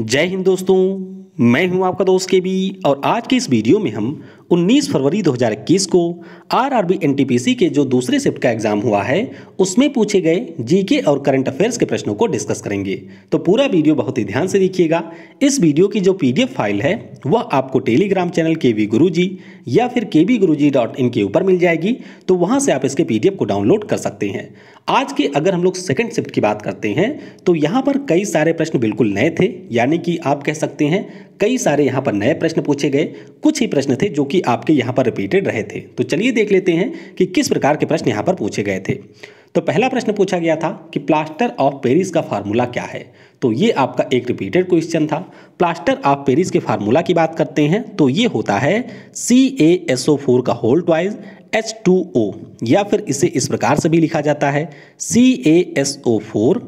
जय हिंद दोस्तों मैं हूं आपका दोस्त के भी और आज के इस वीडियो में हम 19 फरवरी 2021 को आरआरबी एनटीपीसी के जो दूसरे शिफ्ट का एग्जाम हुआ है उसमें पूछे गए जीके और करंट अफेयर्स के प्रश्नों को डिस्कस करेंगे तो पूरा वीडियो बहुत ही ध्यान से देखिएगा इस वीडियो की जो पीडीएफ फाइल है वह आपको टेलीग्राम चैनल के वी गुरु जी या फिर के वी गुरु जी डॉट इन के ऊपर मिल जाएगी तो वहाँ से आप इसके पी को डाउनलोड कर सकते हैं आज के अगर हम लोग सेकेंड शिफ्ट की बात करते हैं तो यहाँ पर कई सारे प्रश्न बिल्कुल नए थे यानी कि आप कह सकते हैं कई सारे यहाँ पर नए प्रश्न पूछे गए कुछ ही प्रश्न थे जो कि आपके यहाँ पर रिपीटेड रहे थे तो चलिए देख लेते हैं कि किस प्रकार के प्रश्न यहाँ पर पूछे गए थे तो पहला प्रश्न पूछा गया था कि प्लास्टर ऑफ पेरिस का फार्मूला क्या है तो ये आपका एक रिपीटेड क्वेश्चन था प्लास्टर ऑफ पेरिस के फार्मूला की बात करते हैं तो ये होता है C A S O four का whole twice H two O या फिर इसे इस प्रकार से भी लिखा जाता है C A S O four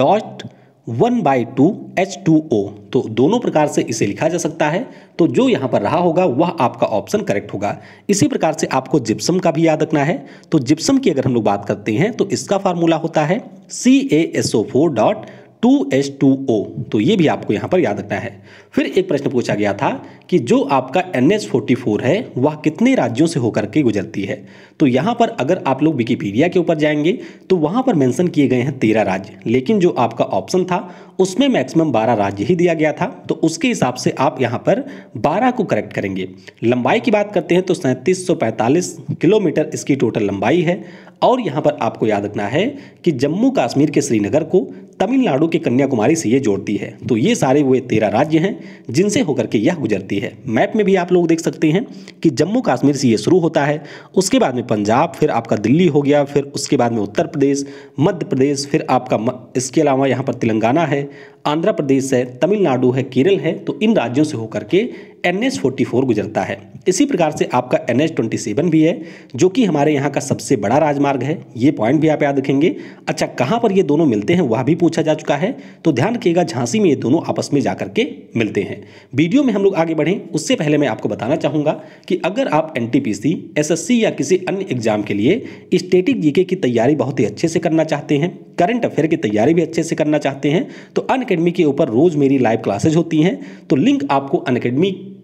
dot one by two H two O तो दोनों प्रकार से इसे लिखा जा सकता है तो जो यहाँ पर रहा होगा वह आपका ऑप्शन करेक्ट होगा इसी प्रकार से आपको जिप्सम का भी याद रखना है तो जिप्सम की अगर हम लोग बात करते हैं तो इसका फार्मूला होता है C A S O four dot two H two O तो ये भी आपको यहाँ पर याद रखना है फिर एक प्रश्न पूछा गया था कि जो आपका एन एस फोर्टी फोर है वह कितने राज्यों से होकर के गुजरती है तो यहाँ पर अगर आप लोग विकीपीडिया के ऊपर जाएंगे तो वहाँ पर मेंशन किए गए हैं तेरह राज्य लेकिन जो आपका ऑप्शन था उसमें मैक्सिमम बारह राज्य ही दिया गया था तो उसके हिसाब से आप यहाँ पर बारह को करेक्ट करेंगे लंबाई की बात करते हैं तो सैंतीस किलोमीटर इसकी टोटल लंबाई है और यहाँ पर आपको याद रखना है कि जम्मू कश्मीर के श्रीनगर को तमिलनाडु के कन्याकुमारी से ये जोड़ती है तो ये सारे वे तेरह राज्य हैं जिनसे होकर के यह गुजरती है मैप में भी आप लोग देख सकते हैं कि जम्मू कश्मीर से ये शुरू होता है उसके बाद में पंजाब फिर आपका दिल्ली हो गया फिर उसके बाद में उत्तर प्रदेश मध्य प्रदेश फिर आपका इसके अलावा यहाँ पर तेलंगाना है आंध्र प्रदेश है तमिलनाडु है केरल है तो इन राज्यों से होकर के एन एस फोर्टी फोर गुजरता है इसी प्रकार से आपका एन एच ट्वेंटी सेवन भी है जो कि हमारे यहाँ का सबसे बड़ा राजमार्ग है ये पॉइंट भी आप याद रखेंगे अच्छा कहाँ पर ये दोनों मिलते हैं वह भी पूछा जा चुका है तो ध्यान रखिएगा झांसी में ये दोनों आपस में जा करके मिलते हैं वीडियो में हम लोग आगे बढ़ें उससे पहले मैं आपको बताना चाहूँगा कि अगर आप एन टी सी या किसी अन्य एग्जाम के लिए स्टेटिक जीके की तैयारी बहुत ही अच्छे से करना चाहते हैं करंट अफेयर की तैयारी भी अच्छे से करना चाहते हैं तो अन के ऊपर रोज़ मेरी लाइव क्लासेज होती हैं तो लिंक आपको अन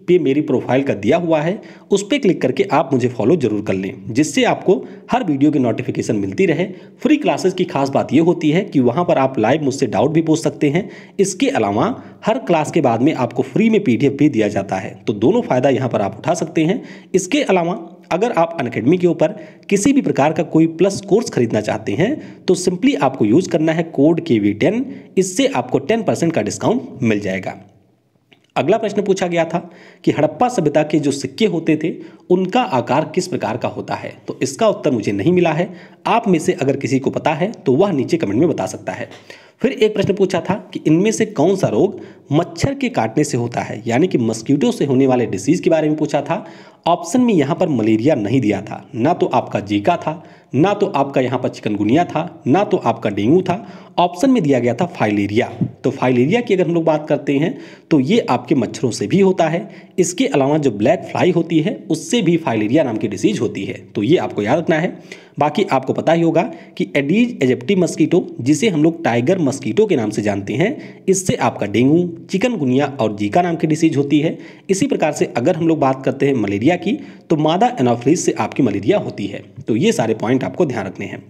पे मेरी प्रोफाइल का दिया हुआ है उस पर क्लिक करके आप मुझे फॉलो जरूर कर लें जिससे आपको हर वीडियो की नोटिफिकेशन मिलती रहे फ्री क्लासेस की खास बात यह होती है कि वहाँ पर आप लाइव मुझसे डाउट भी पूछ सकते हैं इसके अलावा हर क्लास के बाद में आपको फ्री में पी भी दिया जाता है तो दोनों फ़ायदा यहाँ पर आप उठा सकते हैं इसके अलावा अगर आप अनकेडमी के ऊपर किसी भी प्रकार का कोई प्लस कोर्स खरीदना चाहते हैं तो सिंपली आपको यूज़ करना है कोड के वी टेन इससे आपको टेन परसेंट का डिस्काउंट मिल जाएगा अगला प्रश्न पूछा गया था कि हड़प्पा सभ्यता के जो सिक्के होते थे उनका आकार किस प्रकार का होता है तो इसका उत्तर मुझे नहीं मिला है आप में से अगर किसी को पता है तो वह नीचे कमेंट में बता सकता है फिर एक प्रश्न पूछा था कि इनमें से कौन सा रोग मच्छर के काटने से होता है यानी कि मस्कीटो से होने वाले डिसीज़ के बारे में पूछा था ऑप्शन में यहाँ पर मलेरिया नहीं दिया था ना तो आपका जीका था ना तो आपका यहाँ पर चिकनगुनिया था ना तो आपका डेंगू था ऑप्शन में दिया गया था फाइलेरिया तो फाइलेरिया की अगर हम लोग बात करते हैं तो ये आपके मच्छरों से भी होता है इसके अलावा जो ब्लैक फ्लाई होती है उससे भी फाइलेरिया नाम की डिसीज होती है तो ये आपको याद रखना है बाकी आपको पता ही होगा कि एडीज एजेप्टी मस्कीटो जिसे हम लोग टाइगर मस्कीटो के नाम से जानते हैं इससे आपका डेंगू चिकनगुनिया और जीका नाम की डिसीज होती है इसी प्रकार से अगर हम लोग बात करते हैं मलेरिया की तो मादा एनाफ्रीज से आपकी मलेरिया होती है तो ये सारे पॉइंट आपको ध्यान रखने हैं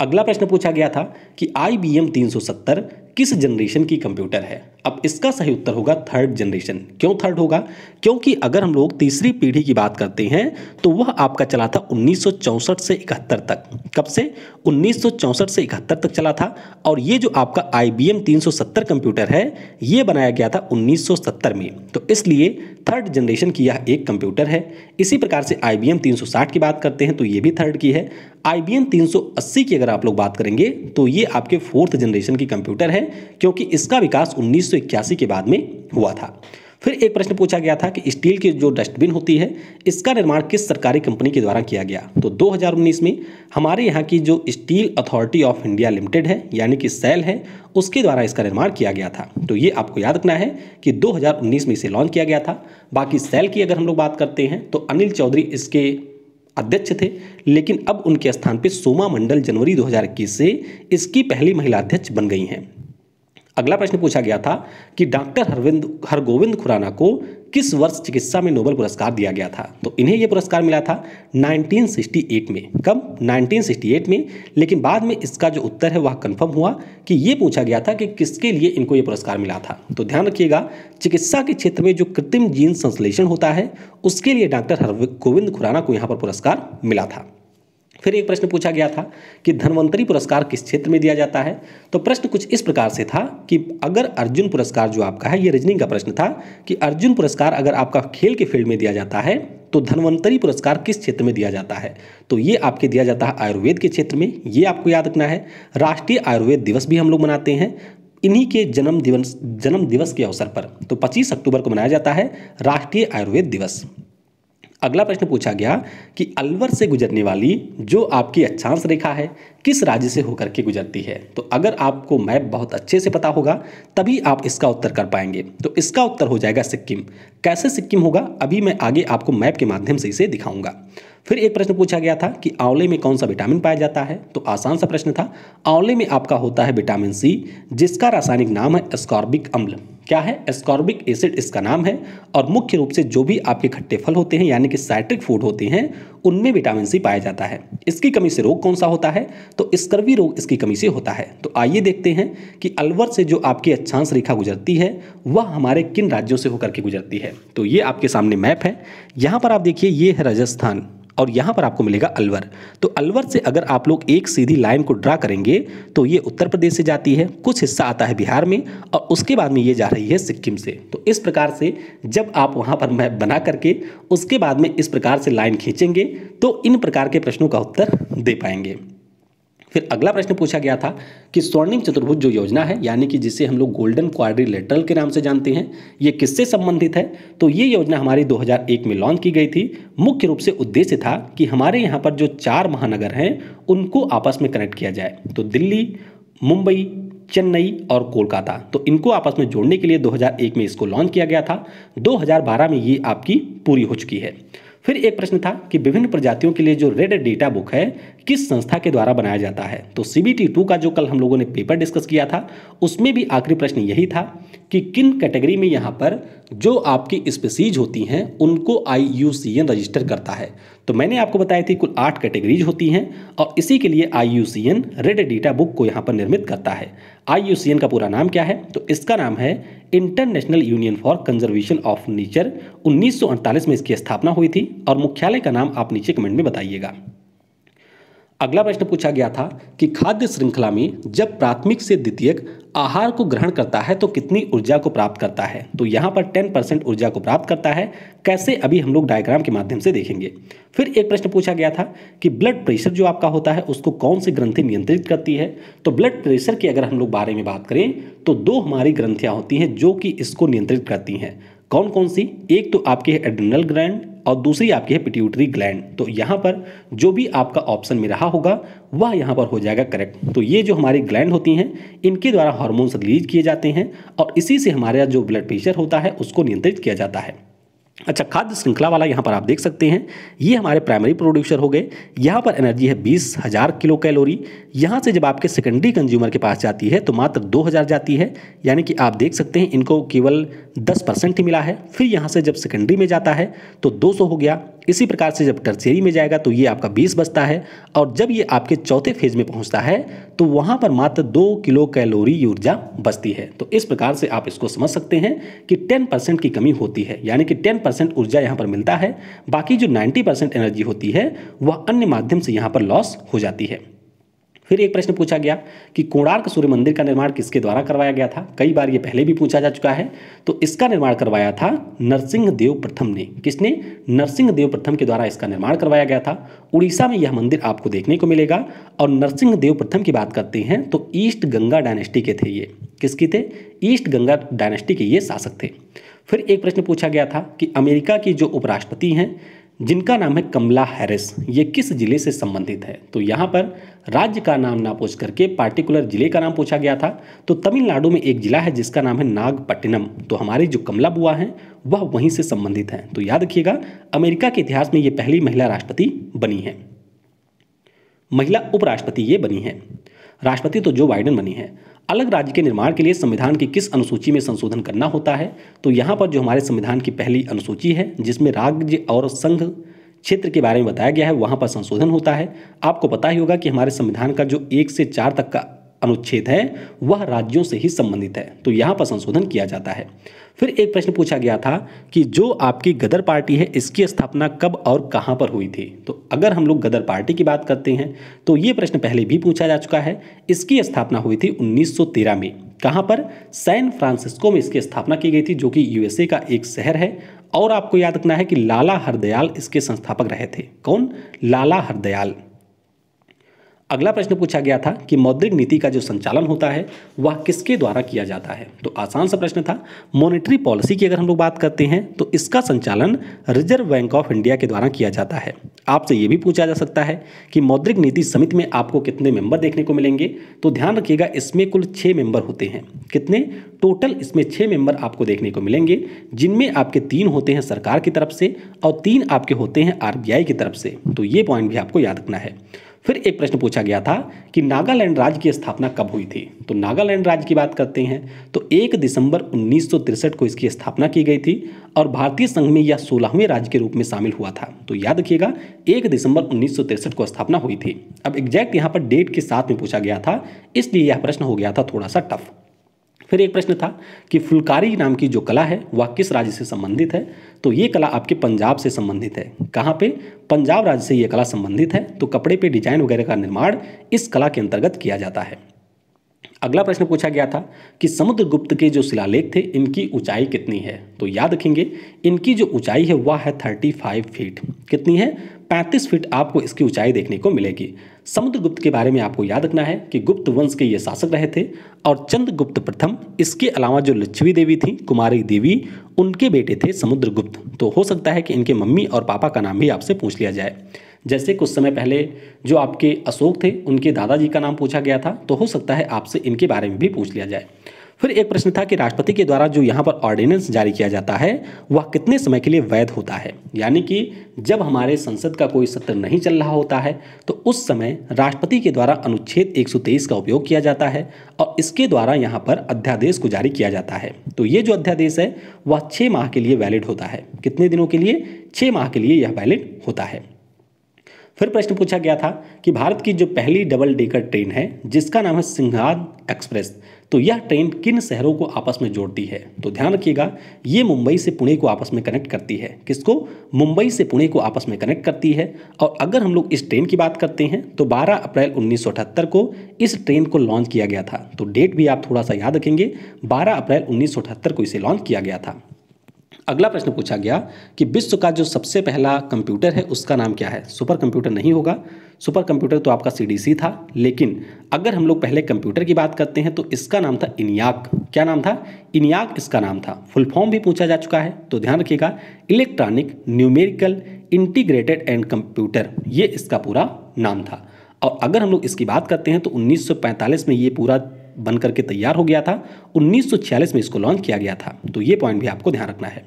अगला प्रश्न पूछा गया था कि आई बी एम तीन सौ सत्तर किस जनरेशन की कंप्यूटर है अब इसका सही उत्तर होगा थर्ड जनरेशन क्यों थर्ड होगा क्योंकि अगर हम लोग तीसरी पीढ़ी की बात करते हैं तो वह आपका चला था 1964 से इकहत्तर तक कब से 1964 से इकहत्तर तक चला था और ये जो आपका आई बी एम कंप्यूटर है ये बनाया गया था 1970 में तो इसलिए थर्ड जनरेशन की यह एक कंप्यूटर है इसी प्रकार से आई बी एम की बात करते हैं तो ये भी थर्ड की है आई बी की अगर आप लोग बात करेंगे तो ये आपके फोर्थ जनरेशन की कंप्यूटर है क्योंकि इसका विकास उन्नीस के बाद में हुआ था फिर एक प्रश्न पूछा गया था कि स्टील की जो डस्टबिन होती है इसका निर्माण किस सरकारी कंपनी के द्वारा किया गया तो 2019 में हमारे यहाँ की जो Steel Authority of India Limited है यानी कि सेल है उसके द्वारा इसका निर्माण किया गया था तो ये आपको याद रखना है कि 2019 में इसे लॉन्च किया गया था बाकी सेल की अगर हम लोग बात करते हैं तो अनिल चौधरी इसके अध्यक्ष थे लेकिन अब उनके स्थान पर सोमा मंडल जनवरी 2021 से इसकी पहली महिला अध्यक्ष बन गई हैं अगला प्रश्न पूछा गया था कि डॉक्टर हरविंद हरगोविंद खुराना को किस वर्ष चिकित्सा में नोबल पुरस्कार दिया गया था तो इन्हें यह पुरस्कार मिला था 1968 में कब 1968 में लेकिन बाद में इसका जो उत्तर है वह कंफर्म हुआ कि ये पूछा गया था कि किसके लिए इनको ये पुरस्कार मिला था तो ध्यान रखिएगा चिकित्सा के क्षेत्र में जो कृत्रिम जीन संश्लेषण होता है उसके लिए डॉक्टर हरगोविंद खुराना को यहाँ पर पुरस्कार मिला था फिर एक प्रश्न पूछा गया था कि धनवंतरी पुरस्कार किस क्षेत्र में दिया जाता है तो प्रश्न कुछ इस प्रकार से था कि अगर अर्जुन पुरस्कार जो आपका है ये रजनी का प्रश्न था कि अर्जुन पुरस्कार अगर आपका खेल के फील्ड में दिया जाता है तो धनवंतरी पुरस्कार किस क्षेत्र में दिया जाता है तो ये आपके दिया जाता है आयुर्वेद के क्षेत्र में ये आपको याद रखना है राष्ट्रीय आयुर्वेद दिवस भी हम लोग मनाते हैं इन्हीं के जन्म दिवस जन्म दिवस के अवसर पर तो 25 अक्टूबर को मनाया जाता है राष्ट्रीय आयुर्वेद दिवस अगला प्रश्न पूछा गया कि अलवर से गुजरने वाली जो आपकी अक्षांश रेखा है किस राज्य से होकर के गुजरती है तो अगर आपको मैप बहुत अच्छे से पता होगा तभी आप इसका उत्तर कर पाएंगे तो इसका उत्तर हो जाएगा सिक्किम कैसे सिक्किम होगा अभी मैं आगे आपको मैप के माध्यम से इसे दिखाऊंगा फिर एक प्रश्न पूछा गया था कि आंवले में कौन सा विटामिन पाया जाता है तो आसान सा प्रश्न था आंवले में आपका होता है विटामिन सी जिसका रासायनिक नाम है स्कॉर्बिक अम्ल क्या है एस्कॉर्बिक एसिड इसका नाम है और मुख्य रूप से जो भी आपके खट्टे फल होते हैं यानी कि साइट्रिक फूड होते हैं उनमें विटामिन सी पाया जाता है इसकी कमी से रोग कौन सा होता है तो स्कर्वी रोग इसकी कमी से होता है तो आइए देखते हैं कि अलवर से जो आपकी अच्छांश रेखा गुजरती है वह हमारे किन राज्यों से होकर के गुजरती है तो ये आपके सामने मैप है यहाँ पर आप देखिए ये है राजस्थान और यहाँ पर आपको मिलेगा अलवर तो अलवर से अगर आप लोग एक सीधी लाइन को ड्रा करेंगे तो ये उत्तर प्रदेश से जाती है कुछ हिस्सा आता है बिहार में और उसके बाद में ये जा रही है सिक्किम से तो इस प्रकार से जब आप वहाँ पर मैप बना करके उसके बाद में इस प्रकार से लाइन खींचेंगे तो इन प्रकार के प्रश्नों का उत्तर दे पाएंगे फिर अगला प्रश्न पूछा गया था कि स्वर्णिम चतुर्भुज जो योजना है यानी कि जिसे हम लोग गोल्डन क्वाड्रिलेटरल के नाम से जानते हैं ये किससे संबंधित है तो ये योजना हमारी 2001 में लॉन्च की गई थी मुख्य रूप से उद्देश्य था कि हमारे यहाँ पर जो चार महानगर हैं उनको आपस में कनेक्ट किया जाए तो दिल्ली मुंबई चेन्नई और कोलकाता तो इनको आपस में जोड़ने के लिए 2001 में इसको लॉन्च किया गया था 2012 में ये आपकी पूरी हो चुकी है फिर एक प्रश्न था कि विभिन्न प्रजातियों के लिए जो रेड डेटा बुक है किस संस्था के द्वारा बनाया जाता है तो सी बी का जो कल हम लोगों ने पेपर डिस्कस किया था उसमें भी आखिरी प्रश्न यही था कि किन कैटेगरी में यहाँ पर जो आपकी स्पेसीज होती हैं उनको आई रजिस्टर करता है तो मैंने आपको बताया थी कुल आठ कैटेगरीज होती हैं और इसी के लिए आई रेड डेटा बुक को यहाँ पर निर्मित करता है आई का पूरा नाम क्या है तो इसका नाम है International Union for Conservation of Nature उन्नीस में इसकी स्थापना हुई थी और मुख्यालय का नाम आप नीचे कमेंट में बताइएगा अगला प्रश्न पूछा गया था कि खाद्य श्रृंखला में जब प्राथमिक से द्वितीयक आहार को ग्रहण करता है तो कितनी ऊर्जा को प्राप्त करता है तो यहाँ पर टेन परसेंट ऊर्जा को प्राप्त करता है कैसे अभी हम लोग डायग्राम के माध्यम से देखेंगे फिर एक प्रश्न पूछा गया था कि ब्लड प्रेशर जो आपका होता है उसको कौन सी ग्रंथि नियंत्रित करती है तो ब्लड प्रेशर की अगर हम लोग बारे में बात करें तो दो हमारी ग्रंथियाँ होती हैं जो कि इसको नियंत्रित करती हैं कौन कौन सी एक तो आपकी है एड्रिनल ग्रैंड और दूसरी आपकी है पिट्यूटरी ग्लैंड तो यहाँ पर जो भी आपका ऑप्शन में रहा होगा वह यहाँ पर हो जाएगा करेक्ट तो ये जो हमारी ग्लैंड होती हैं इनके द्वारा हार्मोन्स रिलीज किए जाते हैं और इसी से हमारा जो ब्लड प्रेशर होता है उसको नियंत्रित किया जाता है अच्छा खाद्य श्रृंखला वाला यहाँ पर आप देख सकते हैं ये हमारे प्राइमरी प्रोड्यूसर हो गए यहाँ पर एनर्जी है बीस हज़ार किलो कैलोरी यहाँ से जब आपके सेकेंडरी कंज्यूमर के पास जाती है तो मात्र दो हज़ार जाती है यानी कि आप देख सकते हैं इनको केवल दस परसेंट ही मिला है फिर यहाँ से जब सेकेंडरी में जाता है तो दो सौ हो गया इसी प्रकार से जब टर्सरी में जाएगा तो ये आपका बीस बचता है और जब ये आपके चौथे फेज में पहुँचता है तो वहाँ पर मात्र दो किलो कैलोरी ऊर्जा बचती है तो इस प्रकार से आप इसको समझ सकते हैं कि टेन की कमी होती है यानी कि टेन ऊर्जा यहाँ पर मिलता है बाकी जो नाइन्टी एनर्जी होती है वह अन्य माध्यम से यहाँ पर लॉस हो जाती है फिर एक प्रश्न पूछा गया कि कोणार्क सूर्य मंदिर का निर्माण किसके द्वारा करवाया गया था कई बार ये पहले भी पूछा जा चुका है तो इसका निर्माण करवाया था नरसिंह देव प्रथम ने किसने नरसिंह देव प्रथम के द्वारा इसका निर्माण करवाया गया था उड़ीसा में यह मंदिर आपको देखने को मिलेगा और नरसिंह देव प्रथम की बात करते हैं तो ईस्ट गंगा डायनेस्टी के थे ये किसके थे ईस्ट गंगा डायनेस्टी के ये शासक थे फिर एक प्रश्न पूछा गया था कि अमेरिका की जो उपराष्ट्रपति हैं जिनका नाम है कमला हैरिस ये किस जिले से संबंधित है तो यहाँ पर राज्य का नाम ना पूछ करके पार्टिकुलर जिले का नाम पूछा गया था तो तमिलनाडु में एक जिला है जिसका नाम है नागपट्टिनम तो हमारी जो कमला बुआ हैं वह वहीं से संबंधित हैं तो याद रखिएगा अमेरिका के इतिहास में ये पहली महिला राष्ट्रपति बनी है महिला उपराष्ट्रपति ये बनी है राष्ट्रपति तो जो बाइडन बनी है अलग राज्य के निर्माण के लिए संविधान की किस अनुसूची में संशोधन करना होता है तो यहाँ पर जो हमारे संविधान की पहली अनुसूची है जिसमें राज्य और संघ क्षेत्र के बारे में बताया गया है वहाँ पर संशोधन होता है आपको पता ही होगा कि हमारे संविधान का जो एक से चार तक का अनुच्छेद है वह राज्यों से ही संबंधित है तो यहाँ पर संशोधन किया जाता है फिर एक प्रश्न पूछा गया था कि जो आपकी गदर पार्टी है इसकी स्थापना कब और कहाँ पर हुई थी तो अगर हम लोग गदर पार्टी की बात करते हैं तो ये प्रश्न पहले भी पूछा जा चुका है इसकी स्थापना हुई थी 1913 में कहाँ पर सैन फ्रांसिस्को में इसकी स्थापना की गई थी जो कि यूएसए का एक शहर है और आपको याद रखना है कि लाला हरदयाल इसके संस्थापक रहे थे कौन लाला हरदयाल अगला प्रश्न पूछा गया था कि मौद्रिक नीति का जो संचालन होता है वह किसके द्वारा किया जाता है तो आसान सा प्रश्न था मॉनेटरी पॉलिसी की अगर हम लोग बात करते हैं तो इसका संचालन रिजर्व बैंक ऑफ इंडिया के द्वारा किया जाता है आपसे ये भी पूछा जा सकता है कि मौद्रिक नीति समिति में आपको कितने मेंबर देखने को मिलेंगे तो ध्यान रखिएगा इसमें कुल छः मेंबर होते हैं कितने टोटल इसमें छः मेंबर आपको देखने को मिलेंगे जिनमें आपके तीन होते हैं सरकार की तरफ से और तीन आपके होते हैं आर की तरफ से तो ये पॉइंट भी आपको याद रखना है फिर एक प्रश्न पूछा गया था कि नागालैंड राज्य की स्थापना कब हुई थी तो नागालैंड राज्य की बात करते हैं तो एक दिसंबर उन्नीस को इसकी स्थापना की गई थी और भारतीय संघ में यह सोलहवें राज्य के रूप में शामिल हुआ था तो याद रखिएगा एक दिसंबर उन्नीस को स्थापना हुई थी अब एग्जैक्ट यहाँ पर डेट के साथ में पूछा गया था इसलिए यह प्रश्न हो गया था थोड़ा सा टफ फिर एक प्रश्न था कि फुलकारी नाम की जो कला है वह किस राज्य से संबंधित है तो ये कला आपके पंजाब से संबंधित है कहाँ पे पंजाब राज्य से ये कला संबंधित है तो कपड़े पे डिजाइन वगैरह का निर्माण इस कला के अंतर्गत किया जाता है अगला प्रश्न पूछा गया था कि समुद्रगुप्त के जो शिलालेख थे इनकी ऊंचाई कितनी है तो याद रखेंगे इनकी जो ऊंचाई है वह है थर्टी फाइव फीट कितनी है पैंतीस फीट आपको इसकी ऊंचाई देखने को मिलेगी समुद्रगुप्त के बारे में आपको याद रखना है कि गुप्त वंश के ये शासक रहे थे और चंद्रगुप्त प्रथम इसके अलावा जो लक्ष्मी देवी थी कुमारी देवी उनके बेटे थे समुद्रगुप्त तो हो सकता है कि इनके मम्मी और पापा का नाम भी आपसे पूछ लिया जाए जैसे कुछ समय पहले जो आपके अशोक थे उनके दादाजी का नाम पूछा गया था तो हो सकता है आपसे इनके बारे में भी पूछ लिया जाए फिर एक प्रश्न था कि राष्ट्रपति के द्वारा जो यहाँ पर ऑर्डिनेंस जारी किया जाता है वह कितने समय के लिए वैध होता है यानी कि जब हमारे संसद का कोई सत्र नहीं चल रहा होता है तो उस समय राष्ट्रपति के द्वारा अनुच्छेद 123 का उपयोग किया जाता है और इसके द्वारा यहाँ पर अध्यादेश को जारी किया जाता है तो ये जो अध्यादेश है वह छः माह के लिए वैलिड होता है कितने दिनों के लिए छः माह के लिए यह वैलिड होता है फिर प्रश्न पूछा गया था कि भारत की जो पहली डबल डेकर ट्रेन है जिसका नाम है सिंघाद एक्सप्रेस तो यह ट्रेन किन शहरों को आपस में जोड़ती है तो ध्यान रखिएगा ये मुंबई से पुणे को आपस में कनेक्ट करती है किसको मुंबई से पुणे को आपस में कनेक्ट करती है और अगर हम लोग इस ट्रेन की बात करते हैं तो 12 अप्रैल उन्नीस को इस ट्रेन को लॉन्च किया गया था तो डेट भी आप थोड़ा सा याद रखेंगे 12 अप्रैल उन्नीस को इसे लॉन्च किया गया था अगला प्रश्न पूछा गया कि विश्व का जो सबसे पहला कंप्यूटर है उसका नाम क्या है सुपर कंप्यूटर नहीं होगा सुपर कंप्यूटर तो आपका सी था लेकिन अगर हम लोग पहले कंप्यूटर की बात करते हैं तो इसका नाम था इनियाक क्या नाम था इनियाक इसका नाम था फुल फॉर्म भी पूछा जा चुका है तो ध्यान रखिएगा electronic numerical integrated and computer ये इसका पूरा नाम था और अगर हम लोग इसकी बात करते हैं तो 1945 में ये पूरा बन के तैयार हो गया था 1946 में इसको लॉन्च किया गया था तो ये पॉइंट भी आपको ध्यान रखना है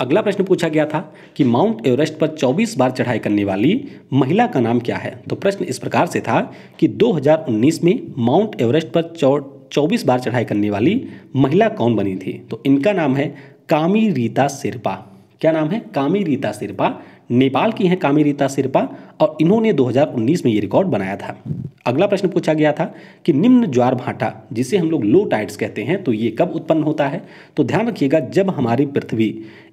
अगला प्रश्न पूछा गया था कि माउंट एवरेस्ट पर 24 बार चढ़ाई करने वाली महिला का नाम क्या है तो प्रश्न इस प्रकार से था कि 2019 में माउंट एवरेस्ट पर 24 बार चढ़ाई करने वाली महिला कौन बनी थी तो इनका नाम है कामी रीता सिरपा क्या नाम है कामी रीता सिरपा नेपाल की हैं कामी रीता सिरपा और इन्होंने 2019 में ये रिकॉर्ड बनाया था अगला प्रश्न पूछा गया था कि निम्न ज्वार भाटा जिसे हम लोग लो टाइड्स कहते हैं तो ये कब उत्पन्न होता है तो ध्यान रखिएगा जब हमारी पृथ्वी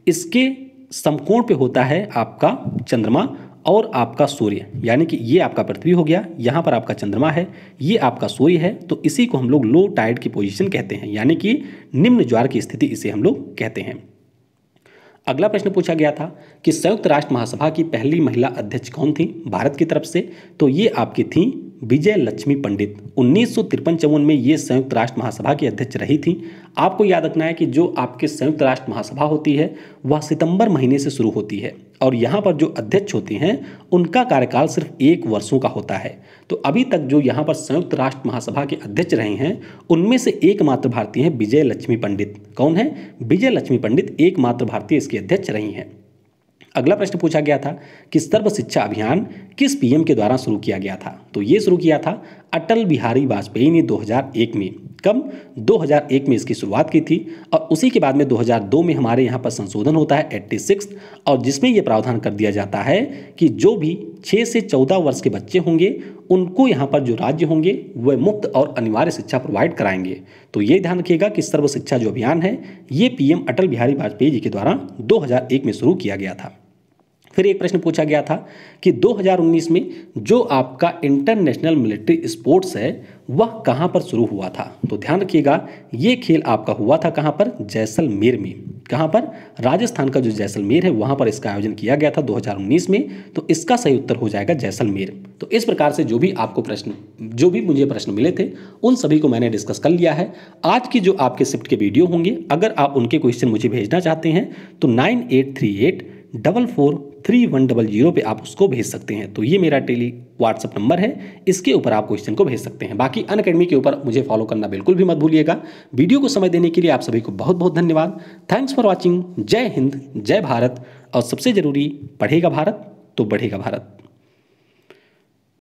इसके समकोण पे होता है आपका चंद्रमा और आपका सूर्य यानी कि ये आपका पृथ्वी हो गया यहाँ पर आपका चंद्रमा है ये आपका सूर्य है तो इसी को हम लोग लो टाइड की पोजीशन कहते हैं यानी कि निम्न ज्वार की स्थिति इसे हम लोग कहते हैं अगला प्रश्न पूछा गया था कि संयुक्त राष्ट्र महासभा की पहली महिला अध्यक्ष कौन थी भारत की तरफ से तो ये आपकी थी विजय लक्ष्मी पंडित उन्नीस सौ में ये संयुक्त राष्ट्र महासभा की अध्यक्ष रही थी आपको याद रखना है कि जो आपके संयुक्त राष्ट्र महासभा होती है वह सितंबर महीने से शुरू होती है और यहाँ पर जो अध्यक्ष होते हैं उनका कार्यकाल सिर्फ एक वर्षों का होता है तो अभी तक जो यहाँ पर संयुक्त राष्ट्र महासभा के अध्यक्ष रहे हैं उनमें से एकमात्र भारतीय हैं विजय लक्ष्मी पंडित कौन है विजय लक्ष्मी पंडित एकमात्र भारतीय इसके अध्यक्ष रही हैं अगला प्रश्न पूछा गया था कि सर्व शिक्षा अभियान किस पीएम के द्वारा शुरू किया गया था तो ये शुरू किया था अटल बिहारी वाजपेयी ने 2001 में कब 2001 में इसकी शुरुआत की थी और उसी के बाद में 2002 में हमारे यहाँ पर संशोधन होता है एट्टी सिक्स और जिसमें ये प्रावधान कर दिया जाता है कि जो भी छः से चौदह वर्ष के बच्चे होंगे उनको यहाँ पर जो राज्य होंगे वह मुफ्त और अनिवार्य शिक्षा प्रोवाइड कराएंगे तो ये ध्यान रखिएगा कि सर्व शिक्षा जो अभियान है ये पीएम अटल बिहारी वाजपेयी जी के द्वारा दो में शुरू किया गया था फिर एक प्रश्न पूछा गया था कि 2019 में जो आपका इंटरनेशनल मिलिट्री स्पोर्ट्स है वह कहाँ पर शुरू हुआ था तो ध्यान रखिएगा ये खेल आपका हुआ था कहाँ पर जैसलमेर में कहाँ पर राजस्थान का जो जैसलमेर है वहाँ पर इसका आयोजन किया गया था 2019 में तो इसका सही उत्तर हो जाएगा जैसलमेर तो इस प्रकार से जो भी आपको प्रश्न जो भी मुझे प्रश्न मिले थे उन सभी को मैंने डिस्कस कर लिया है आज की जो आपके शिफ्ट के वीडियो होंगे अगर आप उनके क्वेश्चन मुझे भेजना चाहते हैं तो nine eight three eight double four three one double zero पर आप उसको भेज सकते हैं तो ये मेरा टेली व्हाट्सअप नंबर है इसके ऊपर आप क्वेश्चन को भेज सकते हैं बाकी अन अकेडमी के ऊपर मुझे फॉलो करना बिल्कुल भी मत भूलिएगा वीडियो को समय देने के लिए आप सभी को बहुत बहुत धन्यवाद थैंक्स फॉर वॉचिंग जय हिंद जय भारत और सबसे ज़रूरी पढ़ेगा भारत तो बढ़ेगा भारत